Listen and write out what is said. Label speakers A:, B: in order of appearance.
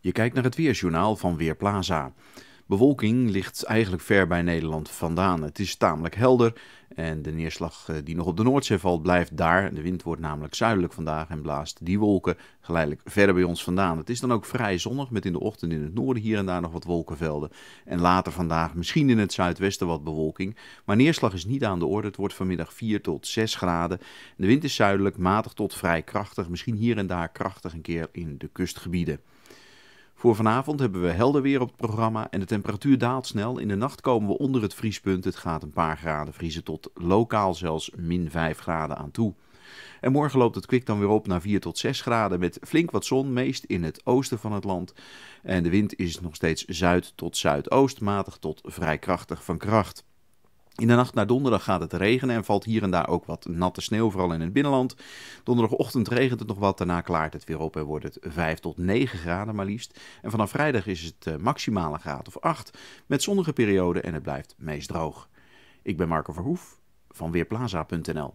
A: Je kijkt naar het weersjournaal van Weerplaza. Bewolking ligt eigenlijk ver bij Nederland vandaan. Het is tamelijk helder en de neerslag eh, die nog op de Noordzee valt blijft daar. De wind wordt namelijk zuidelijk vandaag en blaast die wolken geleidelijk verder bij ons vandaan. Het is dan ook vrij zonnig met in de ochtend in het noorden hier en daar nog wat wolkenvelden. En later vandaag misschien in het zuidwesten wat bewolking. Maar neerslag is niet aan de orde. Het wordt vanmiddag 4 tot 6 graden. De wind is zuidelijk, matig tot vrij krachtig. Misschien hier en daar krachtig een keer in de kustgebieden. Voor vanavond hebben we helder weer op het programma en de temperatuur daalt snel. In de nacht komen we onder het vriespunt. Het gaat een paar graden vriezen tot lokaal zelfs min 5 graden aan toe. En morgen loopt het kwik dan weer op naar 4 tot 6 graden met flink wat zon, meest in het oosten van het land. En de wind is nog steeds zuid tot zuidoost, matig tot vrij krachtig van kracht. In de nacht naar donderdag gaat het regenen en valt hier en daar ook wat natte sneeuw, vooral in het binnenland. Donderdagochtend regent het nog wat, daarna klaart het weer op en wordt het 5 tot 9 graden maar liefst. En vanaf vrijdag is het eh, maximale graad of 8 met zonnige perioden en het blijft meest droog. Ik ben Marco Verhoef van Weerplaza.nl.